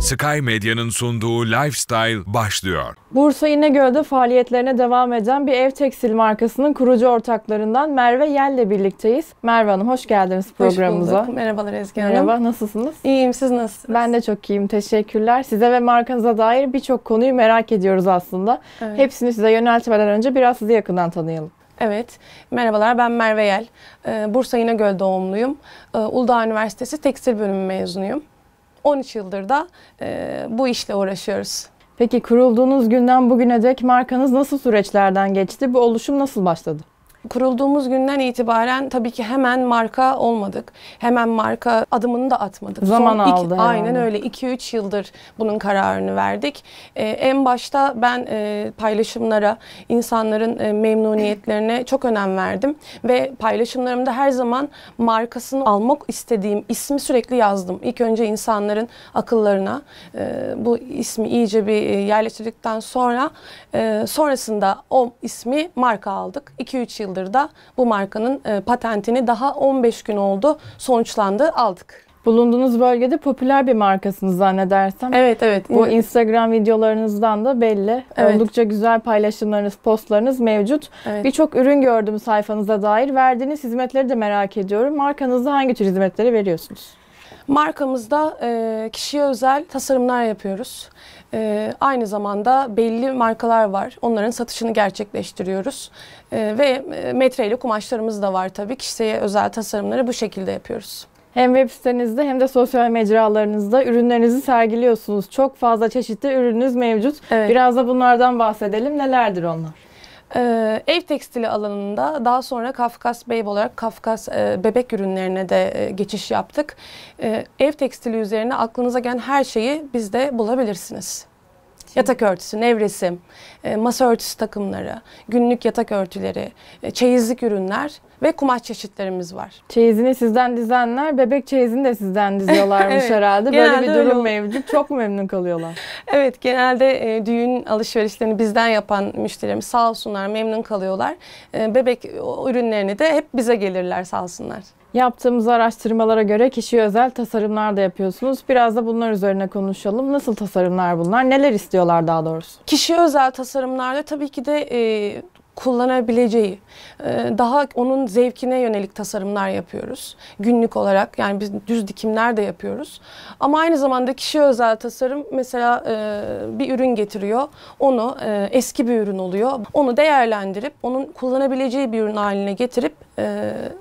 Sky Medya'nın sunduğu Lifestyle başlıyor. Bursa İnegöl'de faaliyetlerine devam eden bir ev tekstil markasının kurucu ortaklarından Merve Yel ile birlikteyiz. Merve Hanım hoş geldiniz programımıza. Hoş Merhabalar Ezgi Hanım. Merhaba, nasılsınız? İyiyim, siz nasılsınız? Ben de çok iyiyim, teşekkürler. Size ve markanıza dair birçok konuyu merak ediyoruz aslında. Evet. Hepsini size yöneltmeden önce biraz sizi yakından tanıyalım. Evet, merhabalar ben Merve Yel. Ee, Bursa İnegöl doğumluyum. Ee, Uludağ Üniversitesi Tekstil Bölümü mezunuyum. 13 yıldır da e, bu işle uğraşıyoruz. Peki kurulduğunuz günden bugüne dek markanız nasıl süreçlerden geçti? Bu oluşum nasıl başladı? Kurulduğumuz günden itibaren tabii ki hemen marka olmadık. Hemen marka adımını da atmadık. Zaman Son aldı. Iki, aynen öyle. 2-3 yıldır bunun kararını verdik. Ee, en başta ben e, paylaşımlara, insanların e, memnuniyetlerine çok önem verdim. Ve paylaşımlarımda her zaman markasını almak istediğim ismi sürekli yazdım. İlk önce insanların akıllarına e, bu ismi iyice bir e, yerleştirdikten sonra e, sonrasında o ismi marka aldık. 2-3 yıl yıldır da bu markanın e, patentini daha 15 gün oldu sonuçlandı aldık. Bulunduğunuz bölgede popüler bir markasınız zannedersem. Evet evet. Bu Instagram videolarınızdan da belli. Evet. Oldukça güzel paylaşımlarınız, postlarınız mevcut. Evet. Birçok ürün gördüm sayfanıza dair. Verdiğiniz hizmetleri de merak ediyorum. Markanızda hangi tür hizmetleri veriyorsunuz? Markamızda e, kişiye özel tasarımlar yapıyoruz. E, aynı zamanda belli markalar var. Onların satışını gerçekleştiriyoruz. Ee, e, ve metreyle kumaşlarımız da var tabii. Kişiye özel tasarımları bu şekilde yapıyoruz. Hem web sitenizde hem de sosyal mecralarınızda ürünlerinizi sergiliyorsunuz. Çok fazla çeşitli ürününüz mevcut. Evet. Biraz da bunlardan bahsedelim. Nelerdir onlar? Ee, ev tekstili alanında daha sonra Kafkas Babe olarak Kafkas e, bebek ürünlerine de e, geçiş yaptık. Ee, ev tekstili üzerine aklınıza gelen her şeyi bizde bulabilirsiniz. Yatak örtüsü, nevresim, e, masa örtüsü takımları, günlük yatak örtüleri, e, çeyizlik ürünler ve kumaş çeşitlerimiz var. Çeyizini sizden dizenler, bebek çeyizini de sizden diziyorlarmış evet, herhalde. Böyle bir durum mevcut. Çok memnun kalıyorlar. evet, genelde e, düğün alışverişlerini bizden yapan müşterilerimiz sağ olsunlar memnun kalıyorlar. bebek ürünlerini de hep bize gelirler sağ olsunlar. Yaptığımız araştırmalara göre kişi özel tasarımlar da yapıyorsunuz. Biraz da bunlar üzerine konuşalım. Nasıl tasarımlar bunlar? Neler istiyorlar daha doğrusu? Kişi özel tasarımlarda tabii ki de e, kullanabileceği, e, daha onun zevkine yönelik tasarımlar yapıyoruz. Günlük olarak yani biz düz dikimler de yapıyoruz. Ama aynı zamanda kişi özel tasarım mesela e, bir ürün getiriyor. Onu e, eski bir ürün oluyor. Onu değerlendirip onun kullanabileceği bir ürün haline getirip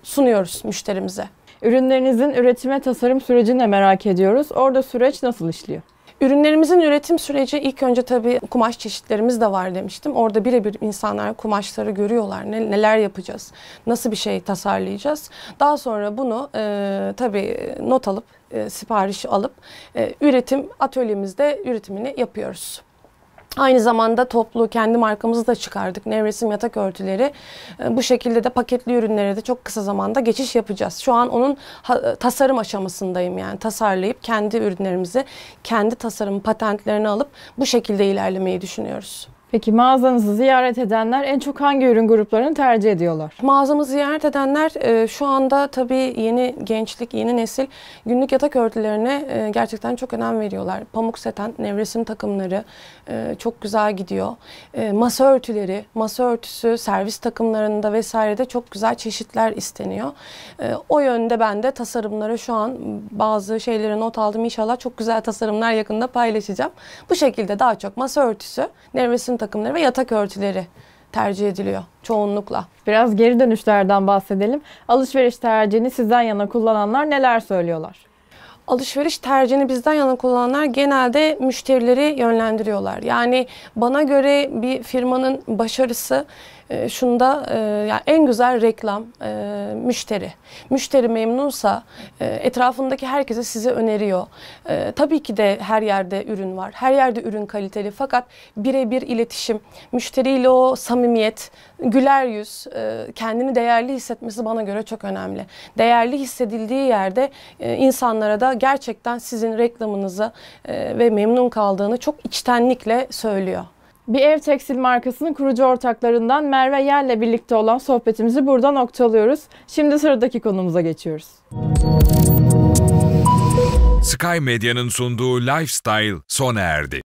sunuyoruz müşterimize. Ürünlerinizin üretime tasarım sürecini de merak ediyoruz. Orada süreç nasıl işliyor? Ürünlerimizin üretim süreci ilk önce tabii kumaş çeşitlerimiz de var demiştim. Orada birebir insanlar kumaşları görüyorlar. Ne, neler yapacağız? Nasıl bir şey tasarlayacağız? Daha sonra bunu e, tabii not alıp, e, siparişi alıp e, üretim atölyemizde üretimini yapıyoruz. Aynı zamanda toplu kendi markamızı da çıkardık. Nevresim yatak örtüleri. Ee, bu şekilde de paketli ürünlere de çok kısa zamanda geçiş yapacağız. Şu an onun tasarım aşamasındayım yani. Tasarlayıp kendi ürünlerimizi, kendi tasarım patentlerini alıp bu şekilde ilerlemeyi düşünüyoruz. Peki mağazanızı ziyaret edenler en çok hangi ürün gruplarını tercih ediyorlar? Mağazamızı ziyaret edenler e, şu anda tabii yeni gençlik, yeni nesil günlük yatak örtülerine e, gerçekten çok önem veriyorlar. Pamuk seten, nevresim takımları e, çok güzel gidiyor. E, masa örtüleri, masa örtüsü, servis takımlarında vesairede çok güzel çeşitler isteniyor. o yönde ben de tasarımlara şu an bazı şeyleri not aldım. İnşallah çok güzel tasarımlar yakında paylaşacağım. Bu şekilde daha çok masa örtüsü, nevresim takımları ve yatak örtüleri tercih ediliyor çoğunlukla. Biraz geri dönüşlerden bahsedelim. Alışveriş tercihini sizden yana kullananlar neler söylüyorlar? alışveriş tercihini bizden yana kullananlar genelde müşterileri yönlendiriyorlar. Yani bana göre bir firmanın başarısı e, şunda e, yani en güzel reklam e, müşteri. Müşteri memnunsa e, etrafındaki herkese size öneriyor. E, tabii ki de her yerde ürün var. Her yerde ürün kaliteli fakat birebir iletişim, müşteriyle o samimiyet, güler yüz, e, kendini değerli hissetmesi bana göre çok önemli. Değerli hissedildiği yerde e, insanlara da gerçekten sizin reklamınızı e, ve memnun kaldığını çok içtenlikle söylüyor. Bir ev tekstil markasının kurucu ortaklarından Merve Yer'le birlikte olan sohbetimizi burada noktalıyoruz. Şimdi sıradaki konumuza geçiyoruz. Sky Medya'nın sunduğu Lifestyle sona erdi.